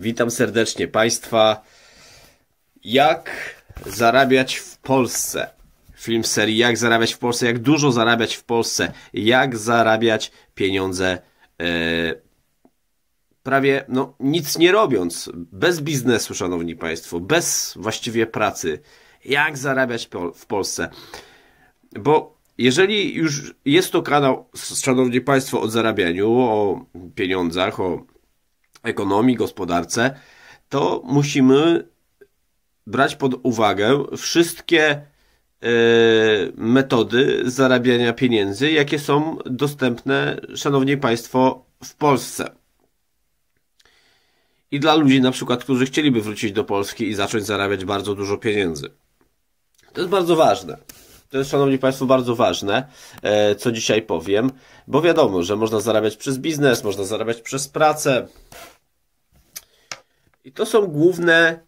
Witam serdecznie Państwa. Jak zarabiać w Polsce? Film serii Jak zarabiać w Polsce? Jak dużo zarabiać w Polsce? Jak zarabiać pieniądze yy, prawie no, nic nie robiąc? Bez biznesu, Szanowni Państwo, bez właściwie pracy. Jak zarabiać w Polsce? Bo jeżeli już jest to kanał, Szanowni Państwo, o zarabianiu, o pieniądzach, o ekonomii, gospodarce, to musimy brać pod uwagę wszystkie e, metody zarabiania pieniędzy, jakie są dostępne, szanowni państwo, w Polsce. I dla ludzi na przykład, którzy chcieliby wrócić do Polski i zacząć zarabiać bardzo dużo pieniędzy. To jest bardzo ważne. To jest, szanowni państwo, bardzo ważne, e, co dzisiaj powiem, bo wiadomo, że można zarabiać przez biznes, można zarabiać przez pracę, i to są główne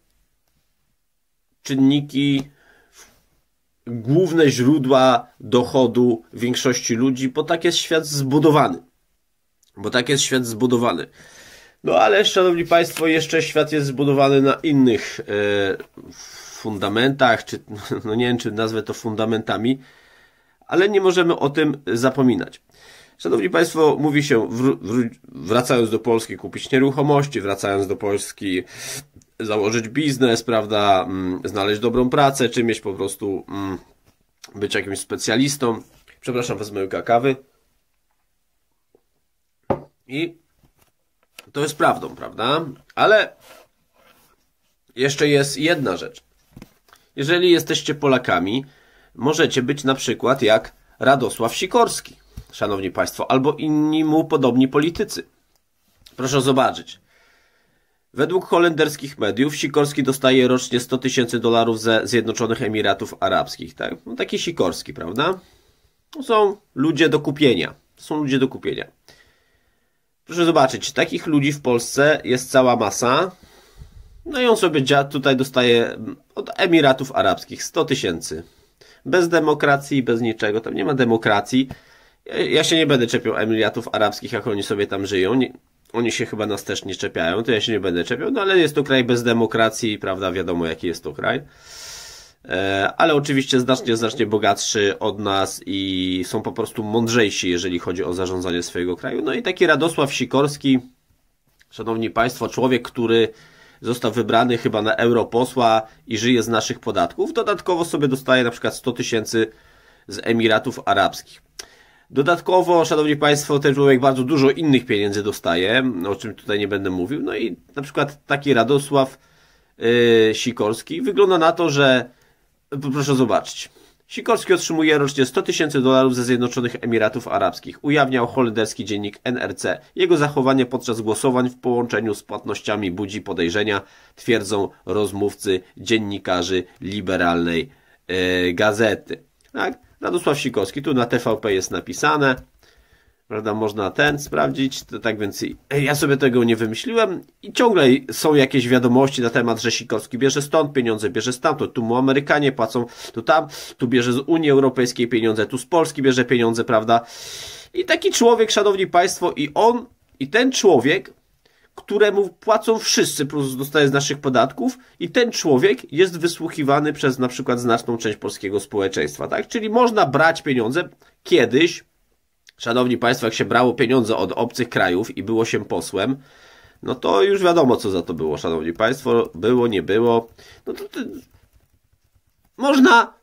czynniki, główne źródła dochodu większości ludzi, bo tak jest świat zbudowany. Bo tak jest świat zbudowany. No ale, szanowni Państwo, jeszcze świat jest zbudowany na innych e, fundamentach, czy no nie wiem, czy nazwę to fundamentami, ale nie możemy o tym zapominać. Szanowni Państwo, mówi się, wr wr wracając do Polski, kupić nieruchomości, wracając do Polski, założyć biznes, prawda, mm, znaleźć dobrą pracę, czy mieć po prostu, mm, być jakimś specjalistą. Przepraszam, wezmę łyka kawy. I to jest prawdą, prawda? Ale jeszcze jest jedna rzecz. Jeżeli jesteście Polakami, możecie być na przykład jak Radosław Sikorski szanowni państwo, albo inni mu podobni politycy. Proszę zobaczyć. Według holenderskich mediów Sikorski dostaje rocznie 100 tysięcy dolarów ze Zjednoczonych Emiratów Arabskich. Tak? No, taki Sikorski, prawda? To no są ludzie do kupienia. To są ludzie do kupienia. Proszę zobaczyć, takich ludzi w Polsce jest cała masa. No i on sobie tutaj dostaje mm, od Emiratów Arabskich 100 tysięcy. Bez demokracji, bez niczego. Tam nie ma demokracji. Ja się nie będę czepiał Emiratów Arabskich, jak oni sobie tam żyją. Nie, oni się chyba nas też nie czepiają, to ja się nie będę czepiał, no ale jest to kraj bez demokracji, prawda, wiadomo jaki jest to kraj. E, ale oczywiście znacznie, znacznie bogatszy od nas i są po prostu mądrzejsi, jeżeli chodzi o zarządzanie swojego kraju. No i taki Radosław Sikorski, szanowni państwo, człowiek, który został wybrany chyba na europosła i żyje z naszych podatków, dodatkowo sobie dostaje na przykład 100 tysięcy z Emiratów Arabskich. Dodatkowo, szanowni państwo, ten człowiek bardzo dużo innych pieniędzy dostaje, o czym tutaj nie będę mówił. No i na przykład taki Radosław yy, Sikorski wygląda na to, że proszę zobaczyć. Sikorski otrzymuje rocznie 100 tysięcy dolarów ze Zjednoczonych Emiratów Arabskich, ujawniał holenderski dziennik NRC. Jego zachowanie podczas głosowań w połączeniu z płatnościami budzi podejrzenia, twierdzą rozmówcy dziennikarzy liberalnej yy, gazety. Tak? Radosław Sikorski, tu na TVP jest napisane. Prawda, można ten sprawdzić. To tak więc ja sobie tego nie wymyśliłem i ciągle są jakieś wiadomości na temat, że Sikorski bierze stąd pieniądze, bierze stamtąd, tu mu Amerykanie płacą, tu tam, tu bierze z Unii Europejskiej pieniądze, tu z Polski bierze pieniądze, prawda? I taki człowiek, szanowni państwo, i on, i ten człowiek któremu płacą wszyscy, plus dostaje z naszych podatków, i ten człowiek jest wysłuchiwany przez na przykład znaczną część polskiego społeczeństwa, tak? Czyli można brać pieniądze kiedyś. Szanowni Państwo, jak się brało pieniądze od obcych krajów i było się posłem, no to już wiadomo, co za to było, Szanowni Państwo. Było, nie było. No to, to... Można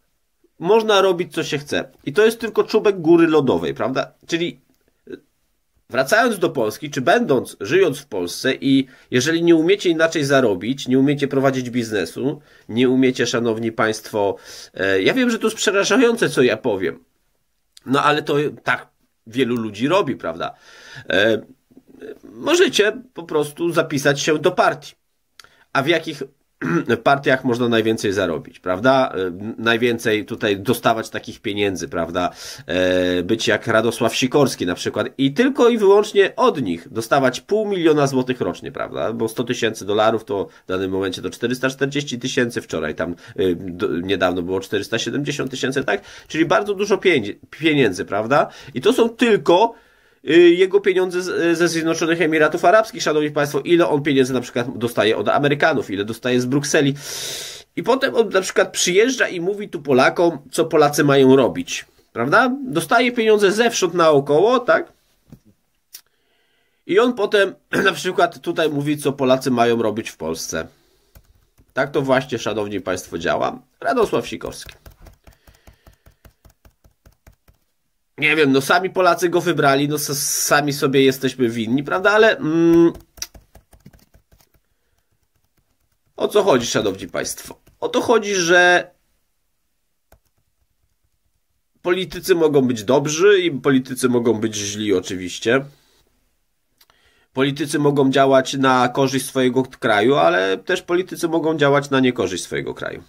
można robić co się chce. I to jest tylko czubek góry lodowej, prawda? Czyli wracając do Polski, czy będąc, żyjąc w Polsce i jeżeli nie umiecie inaczej zarobić, nie umiecie prowadzić biznesu, nie umiecie, szanowni państwo, e, ja wiem, że to jest przerażające, co ja powiem, no ale to tak wielu ludzi robi, prawda? E, możecie po prostu zapisać się do partii. A w jakich w partiach można najwięcej zarobić, prawda? Y, najwięcej tutaj dostawać takich pieniędzy, prawda? Y, być jak Radosław Sikorski na przykład i tylko i wyłącznie od nich dostawać pół miliona złotych rocznie, prawda? Bo 100 tysięcy dolarów to w danym momencie to 440 tysięcy, wczoraj tam y, niedawno było 470 tysięcy, tak? Czyli bardzo dużo pieniędzy, prawda? I to są tylko Y, jego pieniądze y, ze Zjednoczonych Emiratów Arabskich, szanowni państwo, ile on pieniędzy na przykład dostaje od Amerykanów, ile dostaje z Brukseli. I potem on na przykład przyjeżdża i mówi tu Polakom, co Polacy mają robić. Prawda? Dostaje pieniądze zewsząd naokoło, tak? I on potem na przykład tutaj mówi, co Polacy mają robić w Polsce. Tak to właśnie, szanowni państwo, działa. Radosław Sikorski. nie wiem, no sami Polacy go wybrali, no sami sobie jesteśmy winni, prawda? Ale mm, o co chodzi, szanowni państwo? O to chodzi, że politycy mogą być dobrzy i politycy mogą być źli oczywiście. Politycy mogą działać na korzyść swojego kraju, ale też politycy mogą działać na niekorzyść swojego kraju.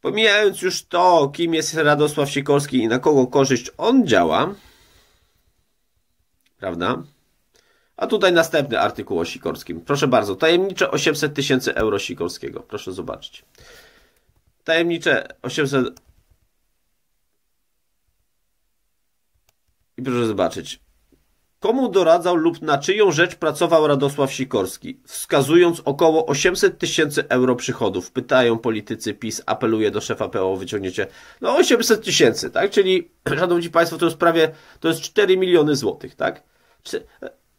Pomijając już to, kim jest Radosław Sikorski i na kogo korzyść on działa, prawda? A tutaj następny artykuł o Sikorskim. Proszę bardzo, tajemnicze 800 tysięcy euro Sikorskiego. Proszę zobaczyć. Tajemnicze 800... I proszę zobaczyć. Komu doradzał lub na czyją rzecz pracował Radosław Sikorski, wskazując około 800 tysięcy euro przychodów? Pytają politycy PiS, apeluje do szefa PO o wyciągnięcie. No 800 tysięcy, tak? Czyli, szanowni państwo, to jest prawie, to jest 4 miliony złotych, tak?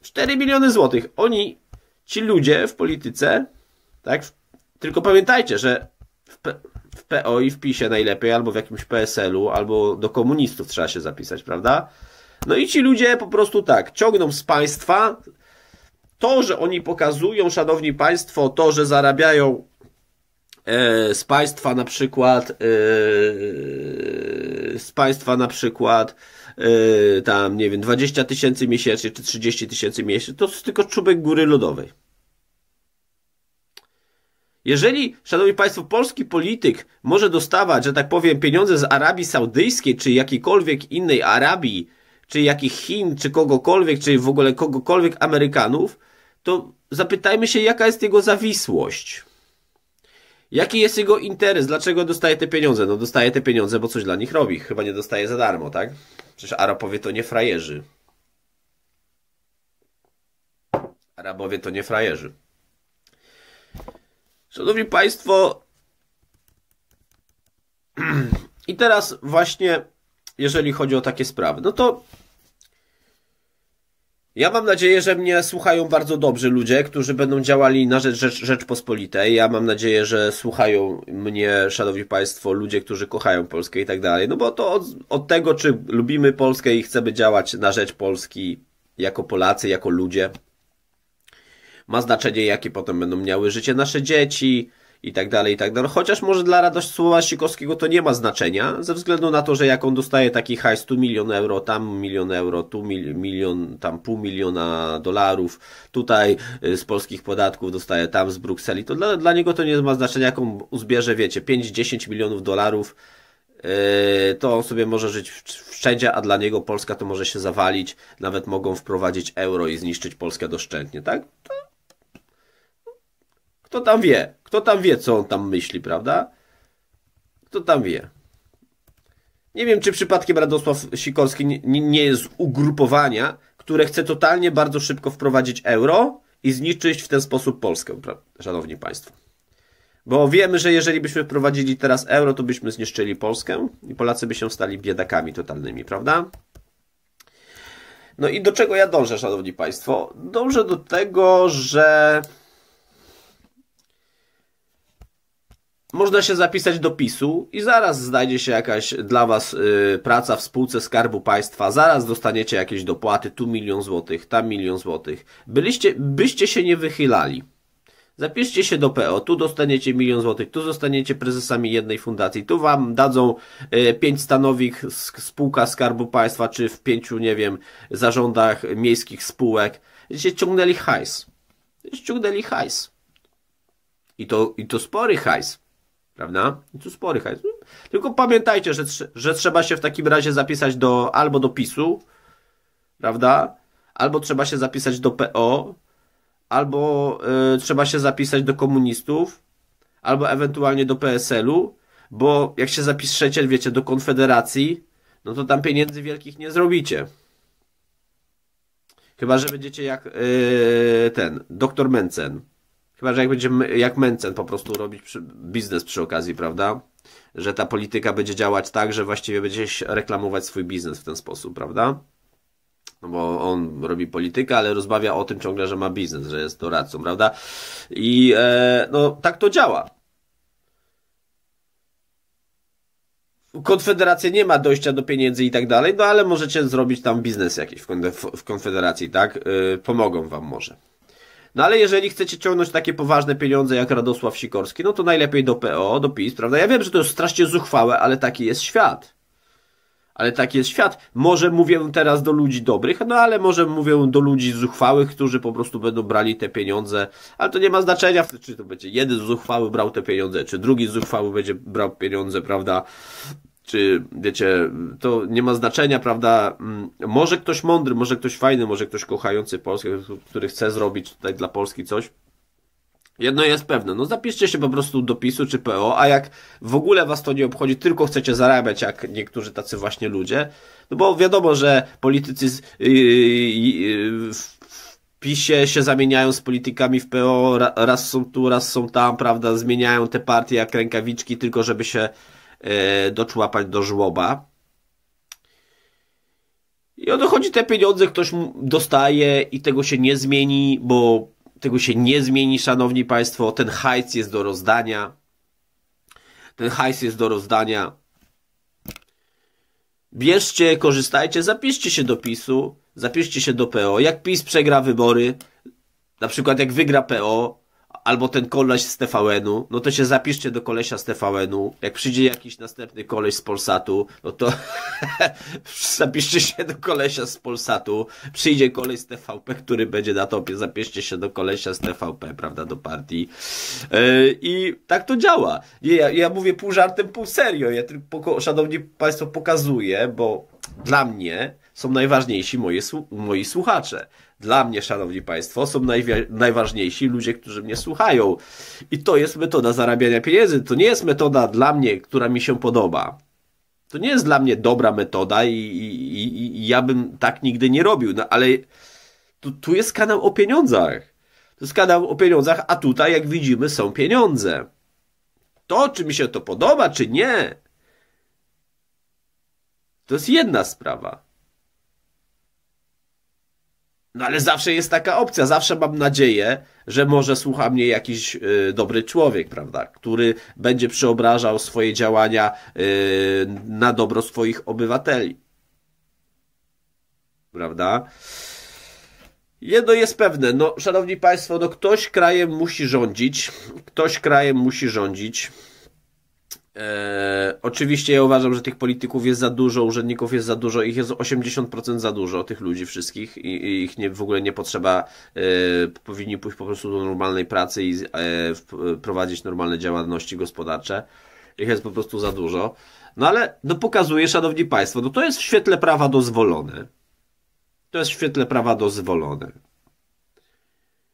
4 miliony złotych. Oni, ci ludzie w polityce, tak? Tylko pamiętajcie, że w, w PO i w PiSie najlepiej, albo w jakimś PSL-u, albo do komunistów trzeba się zapisać, prawda? No i ci ludzie po prostu tak, ciągną z państwa. To, że oni pokazują, szanowni państwo, to, że zarabiają e, z państwa na przykład e, z państwa na przykład e, tam, nie wiem, 20 tysięcy miesięcznie czy 30 tysięcy miesięcznie, to jest tylko czubek góry lodowej. Jeżeli, szanowni państwo, polski polityk może dostawać, że tak powiem, pieniądze z Arabii Saudyjskiej czy jakiejkolwiek innej Arabii czy jakich Chin, czy kogokolwiek, czy w ogóle kogokolwiek Amerykanów, to zapytajmy się, jaka jest jego zawisłość. Jaki jest jego interes? Dlaczego dostaje te pieniądze? No dostaje te pieniądze, bo coś dla nich robi. Chyba nie dostaje za darmo, tak? Przecież Arabowie to nie frajerzy. Arabowie to nie frajerzy. Szanowni Państwo, i teraz właśnie, jeżeli chodzi o takie sprawy, no to ja mam nadzieję, że mnie słuchają bardzo dobrzy ludzie, którzy będą działali na rzecz, rzecz Rzeczpospolitej. Ja mam nadzieję, że słuchają mnie, szanowni państwo, ludzie, którzy kochają Polskę i tak dalej. No bo to od, od tego, czy lubimy Polskę i chcemy działać na rzecz Polski jako Polacy, jako ludzie, ma znaczenie, jakie potem będą miały życie nasze dzieci, i tak dalej, i tak dalej. Chociaż może dla radość słowa Sikorskiego to nie ma znaczenia, ze względu na to, że jak on dostaje taki hajs tu milion euro, tam milion euro, tu mil, milion, tam pół miliona dolarów, tutaj y, z polskich podatków dostaje, tam z Brukseli, to dla, dla niego to nie ma znaczenia, jaką uzbierze, wiecie, 5-10 milionów dolarów, yy, to on sobie może żyć wszędzie, a dla niego Polska to może się zawalić, nawet mogą wprowadzić euro i zniszczyć Polskę doszczętnie, tak? To... Kto tam wie? Kto tam wie, co on tam myśli, prawda? Kto tam wie? Nie wiem, czy przypadkiem Radosław Sikorski nie, nie jest z ugrupowania, które chce totalnie bardzo szybko wprowadzić euro i zniszczyć w ten sposób Polskę, szanowni państwo. Bo wiemy, że jeżeli byśmy wprowadzili teraz euro, to byśmy zniszczyli Polskę i Polacy by się stali biedakami totalnymi, prawda? No i do czego ja dążę, szanowni państwo? Dążę do tego, że Można się zapisać do PiSu i zaraz znajdzie się jakaś dla Was y, praca w spółce Skarbu Państwa, zaraz dostaniecie jakieś dopłaty, tu milion złotych, tam milion złotych. Byliście, byście się nie wychylali. Zapiszcie się do PO, tu dostaniecie milion złotych, tu zostaniecie prezesami jednej fundacji, tu wam dadzą y, pięć stanowik spółka Skarbu Państwa, czy w pięciu, nie wiem, zarządach miejskich spółek. Będziecie ciągnęli hajs. Ciągnęli hajs. I to, i to spory hajs. Prawda? I tu spory hajs. No, tylko pamiętajcie, że, że trzeba się w takim razie zapisać do, albo do PiSu, prawda? Albo trzeba się zapisać do PO, albo y, trzeba się zapisać do komunistów, albo ewentualnie do PSL-u, bo jak się zapiszecie, wiecie, do Konfederacji, no to tam pieniędzy wielkich nie zrobicie. Chyba, że będziecie jak yy, ten, doktor Mencen. Chyba, że jak będziemy, jak Mencen po prostu robić przy, biznes przy okazji, prawda? Że ta polityka będzie działać tak, że właściwie będzie reklamować swój biznes w ten sposób, prawda? No bo on robi politykę, ale rozmawia o tym ciągle, że ma biznes, że jest doradcą, prawda? I e, no tak to działa. Konfederacja nie ma dojścia do pieniędzy i tak dalej, no ale możecie zrobić tam biznes jakiś w Konfederacji, tak? Y, pomogą wam może. No ale jeżeli chcecie ciągnąć takie poważne pieniądze jak Radosław Sikorski, no to najlepiej do PO, do PiS, prawda? Ja wiem, że to jest strasznie zuchwałe, ale taki jest świat. Ale taki jest świat. Może mówię teraz do ludzi dobrych, no ale może mówię do ludzi zuchwałych, którzy po prostu będą brali te pieniądze. Ale to nie ma znaczenia, czy to będzie jeden zuchwały brał te pieniądze, czy drugi zuchwały będzie brał pieniądze, prawda? czy wiecie, to nie ma znaczenia, prawda? Mm, może ktoś mądry, może ktoś fajny, może ktoś kochający Polskę, który chce zrobić tutaj dla Polski coś. Jedno jest pewne, no zapiszcie się po prostu do PiSu czy PO, a jak w ogóle was to nie obchodzi, tylko chcecie zarabiać jak niektórzy tacy właśnie ludzie, no bo wiadomo, że politycy z, yy, yy, yy w PiSie się zamieniają z politykami w PO, raz są tu, raz są tam, prawda, zmieniają te partie jak rękawiczki, tylko żeby się E, doczłapać do żłoba. I o chodzi te pieniądze, ktoś dostaje i tego się nie zmieni, bo tego się nie zmieni, szanowni państwo. Ten hajs jest do rozdania. Ten hajs jest do rozdania. Bierzcie, korzystajcie, zapiszcie się do PiSu, zapiszcie się do PO. Jak PiS przegra wybory, na przykład jak wygra PO, albo ten koleś z TVN-u, no to się zapiszcie do kolesia z TVN-u. Jak przyjdzie jakiś następny koleś z Polsatu, no to zapiszcie się do kolesia z Polsatu. Przyjdzie koleś z TVP, który będzie na topie, zapiszcie się do kolesia z TVP, prawda, do partii. Yy, I tak to działa. Ja, ja mówię pół żartem, pół serio. Ja tylko, szanowni państwo, pokazuję, bo dla mnie są najważniejsi moi, moi słuchacze. Dla mnie, szanowni państwo, są najważniejsi ludzie, którzy mnie słuchają. I to jest metoda zarabiania pieniędzy. To nie jest metoda dla mnie, która mi się podoba. To nie jest dla mnie dobra metoda i, i, i, i ja bym tak nigdy nie robił. No, ale tu, tu jest kanał o pieniądzach. To jest kanał o pieniądzach, a tutaj, jak widzimy, są pieniądze. To, czy mi się to podoba, czy nie, to jest jedna sprawa. No ale zawsze jest taka opcja, zawsze mam nadzieję, że może słucha mnie jakiś y, dobry człowiek, prawda, który będzie przeobrażał swoje działania y, na dobro swoich obywateli. Prawda? Jedno jest pewne, no szanowni państwo, no ktoś krajem musi rządzić, ktoś krajem musi rządzić. E, oczywiście ja uważam, że tych polityków jest za dużo, urzędników jest za dużo, ich jest 80% za dużo, tych ludzi wszystkich i, i ich nie, w ogóle nie potrzeba, e, powinni pójść po prostu do normalnej pracy i e, prowadzić normalne działalności gospodarcze. Ich jest po prostu za dużo. No ale no pokazuje, szanowni państwo, no to jest w świetle prawa dozwolone. To jest w świetle prawa dozwolone.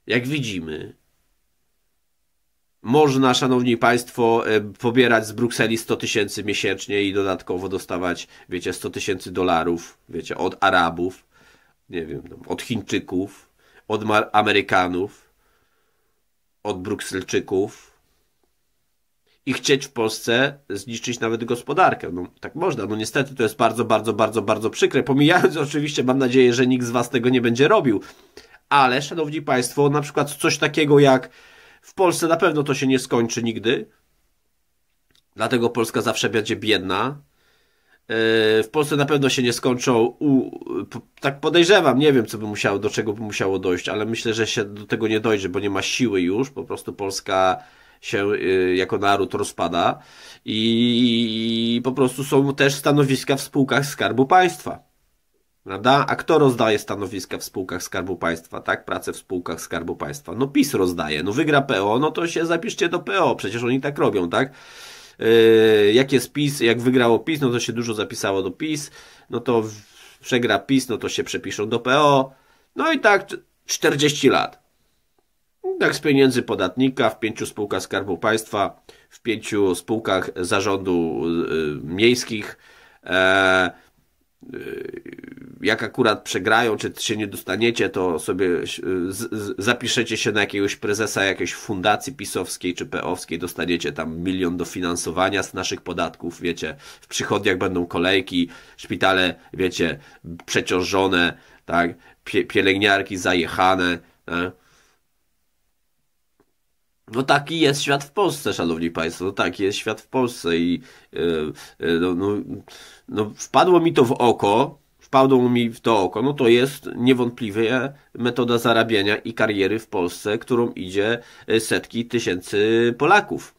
Jak widzimy, można, szanowni państwo, e, pobierać z Brukseli 100 tysięcy miesięcznie i dodatkowo dostawać, wiecie, 100 tysięcy dolarów, wiecie, od Arabów, nie wiem, no, od Chińczyków, od Amerykanów, od Brukselczyków i chcieć w Polsce zniszczyć nawet gospodarkę. No, tak można. No niestety to jest bardzo, bardzo, bardzo, bardzo przykre. Pomijając oczywiście, mam nadzieję, że nikt z was tego nie będzie robił. Ale, szanowni państwo, na przykład coś takiego jak w Polsce na pewno to się nie skończy nigdy. Dlatego Polska zawsze będzie biedna. E, w Polsce na pewno się nie skończą. U, tak podejrzewam, nie wiem, co by musiało, do czego by musiało dojść, ale myślę, że się do tego nie dojdzie, bo nie ma siły już. Po prostu Polska się y, jako naród rozpada i po prostu są też stanowiska w spółkach Skarbu Państwa Prawda? A kto rozdaje stanowiska w spółkach Skarbu Państwa, tak? Pracę w spółkach Skarbu Państwa. No PiS rozdaje. No wygra PO, no to się zapiszcie do PO. Przecież oni tak robią, tak? Yy, jak jest PiS, jak wygrało PiS, no to się dużo zapisało do PiS. No to przegra PiS, no to się przepiszą do PO. No i tak 40 lat. Tak z pieniędzy podatnika w pięciu spółkach Skarbu Państwa, w pięciu spółkach zarządu yy, yy miejskich. E, Y, jak akurat przegrają, czy się nie dostaniecie, to sobie y, zapiszecie się na jakiegoś prezesa jakiejś fundacji pisowskiej czy peowskiej, dostaniecie tam milion dofinansowania z naszych podatków, wiecie, w przychodniach będą kolejki, szpitale, wiecie, przeciążone, tak, pielęgniarki zajechane, tak? No taki jest świat w Polsce, szanowni państwo, no taki jest świat w Polsce i yy, yy, no, no, no, wpadło mi to w oko, wpadło mi w to oko, no to jest niewątpliwie metoda zarabiania i kariery w Polsce, którą idzie e, setki tysięcy Polaków.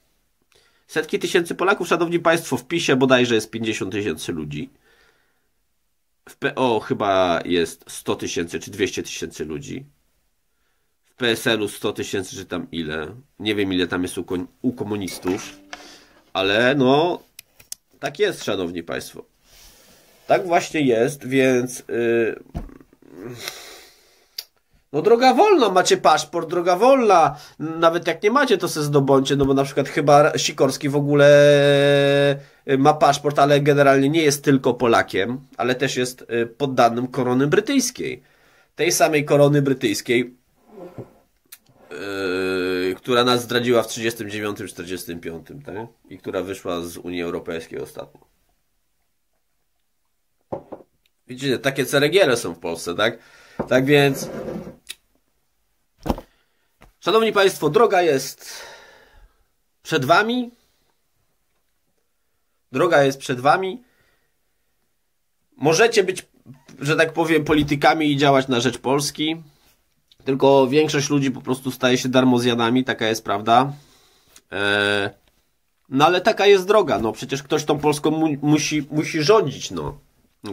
Setki tysięcy Polaków, szanowni państwo, w PiSie bodajże jest 50 tysięcy ludzi. W PO chyba jest 100 tysięcy czy 200 tysięcy ludzi. PSL-u 100 tysięcy, czy tam ile. Nie wiem, ile tam jest u, u komunistów, ale no, tak jest, szanowni państwo. Tak właśnie jest, więc. Yy... No droga wolna, macie paszport, droga wolna. Nawet jak nie macie, to se zdobądźcie, no bo na przykład chyba Sikorski w ogóle y, ma paszport, ale generalnie nie jest tylko Polakiem, ale też jest y, poddanym korony brytyjskiej. Tej samej korony brytyjskiej, Yy, która nas zdradziła w 1939-1945, tak? I która wyszła z Unii Europejskiej ostatnio. Widzicie, takie ceregiele są w Polsce, tak? Tak więc... Szanowni Państwo, droga jest przed Wami. Droga jest przed Wami. Możecie być, że tak powiem, politykami i działać na rzecz Polski tylko większość ludzi po prostu staje się darmozjadami, taka jest prawda. Eee, no ale taka jest droga, no przecież ktoś tą Polską mu musi, musi rządzić, no.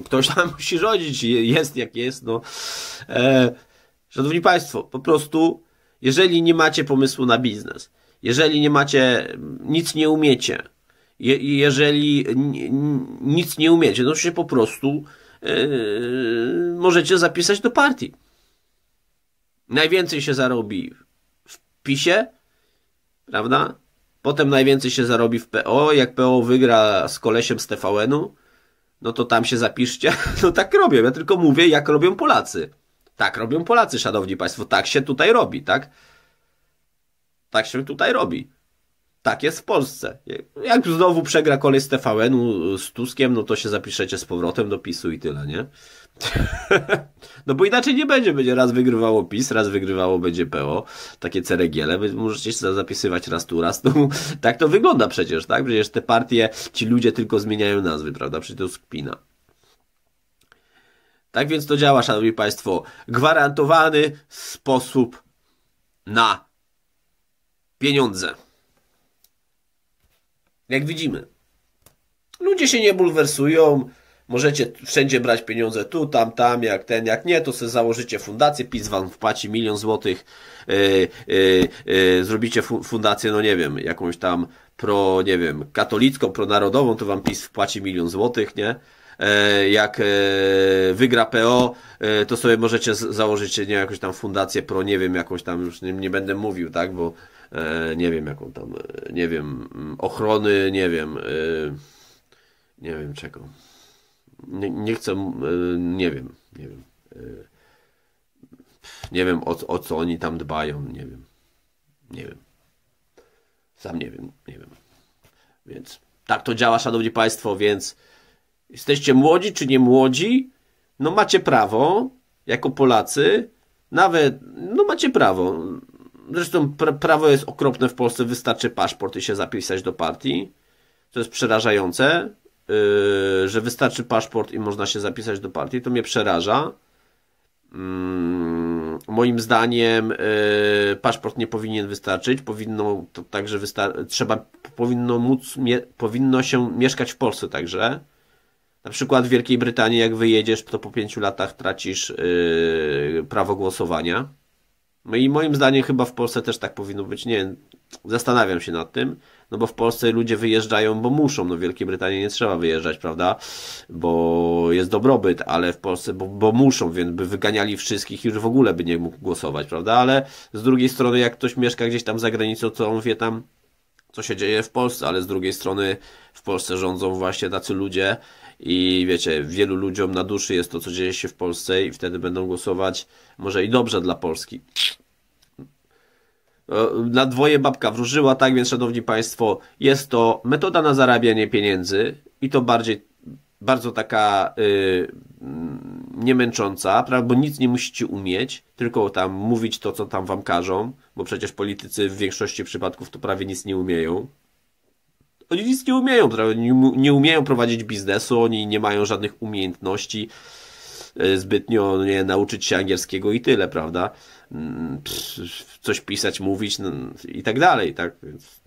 Ktoś tam musi rządzić, jest jak jest, no. Eee, szanowni Państwo, po prostu, jeżeli nie macie pomysłu na biznes, jeżeli nie macie, nic nie umiecie, je, jeżeli nic nie umiecie, no to się po prostu e, możecie zapisać do partii najwięcej się zarobi w PiSie, prawda? Potem najwięcej się zarobi w PO. Jak PO wygra z kolesiem z TVN-u, no to tam się zapiszcie. No tak robią. Ja tylko mówię, jak robią Polacy. Tak robią Polacy, szanowni państwo. Tak się tutaj robi, tak? Tak się tutaj robi. Tak jest w Polsce. Jak znowu przegra kolej z TVN-u z Tuskiem, no to się zapiszecie z powrotem do PiSu i tyle, nie? No bo inaczej nie będzie. Będzie raz wygrywało PiS, raz wygrywało będzie PO. Takie ceregiele. więc możecie się zapisywać raz tu, raz tu. Tak to wygląda przecież, tak? Przecież te partie, ci ludzie tylko zmieniają nazwy, prawda? Przecież to skpina. Tak więc to działa, szanowni państwo. Gwarantowany sposób na pieniądze. Jak widzimy. Ludzie się nie bulwersują, możecie wszędzie brać pieniądze tu, tam, tam, jak ten, jak nie, to sobie założycie fundację, PiS wam wpłaci milion złotych, yy, yy, yy, zrobicie fu fundację, no nie wiem, jakąś tam pro, nie wiem, katolicką, pronarodową, to wam PiS wpłaci milion złotych, nie? E, jak e, wygra PO, e, to sobie możecie założyć nie, jakąś tam fundację pro, nie wiem, jakąś tam, już nie, nie będę mówił, tak, bo E, nie wiem jaką tam, e, nie wiem, mm, ochrony, nie wiem, e, nie wiem czego. Nie, nie chcę, nie wiem, nie wiem. Nie wiem o, o co oni tam dbają, nie wiem. Nie wiem. Sam nie wiem, nie wiem. Więc tak to działa, szanowni państwo, więc jesteście młodzi czy nie młodzi, no macie prawo, jako Polacy, nawet, no macie prawo, Zresztą prawo jest okropne w Polsce, wystarczy paszport i się zapisać do partii. To jest przerażające, yy, że wystarczy paszport i można się zapisać do partii. To mnie przeraża. Mm, moim zdaniem yy, paszport nie powinien wystarczyć. Powinno to także wysta trzeba powinno móc powinno się mieszkać w Polsce także. Na przykład w Wielkiej Brytanii, jak wyjedziesz, to po pięciu latach tracisz yy, prawo głosowania no I moim zdaniem chyba w Polsce też tak powinno być. Nie, zastanawiam się nad tym, no bo w Polsce ludzie wyjeżdżają, bo muszą. No w Wielkiej Brytanii nie trzeba wyjeżdżać, prawda? Bo jest dobrobyt, ale w Polsce, bo, bo muszą, więc by wyganiali wszystkich i już w ogóle by nie mógł głosować, prawda? Ale z drugiej strony, jak ktoś mieszka gdzieś tam za granicą, to on wie tam, co się dzieje w Polsce, ale z drugiej strony w Polsce rządzą właśnie tacy ludzie, i wiecie, wielu ludziom na duszy jest to, co dzieje się w Polsce i wtedy będą głosować może i dobrze dla Polski. No, na dwoje babka wróżyła, tak więc, szanowni państwo, jest to metoda na zarabianie pieniędzy i to bardziej, bardzo taka yy, mm, nie męcząca, prawda? bo nic nie musicie umieć, tylko tam mówić to, co tam wam każą, bo przecież politycy w większości przypadków to prawie nic nie umieją, no oni nic nie umieją, nie umieją prowadzić biznesu, oni nie mają żadnych umiejętności e, zbytnio no nie nauczyć się angielskiego i tyle, prawda? Mm, coś pisać, mówić no, i tak dalej, tak? Więc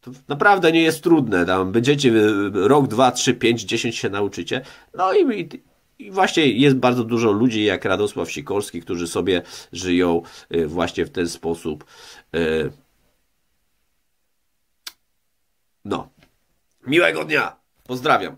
to naprawdę nie jest trudne. Tam będziecie e, rok, dwa, trzy, pięć, dziesięć się nauczycie. No i, i właśnie jest bardzo dużo ludzi jak Radosław Sikorski, którzy sobie żyją e, właśnie w ten sposób no. Miłego dnia. Pozdrawiam.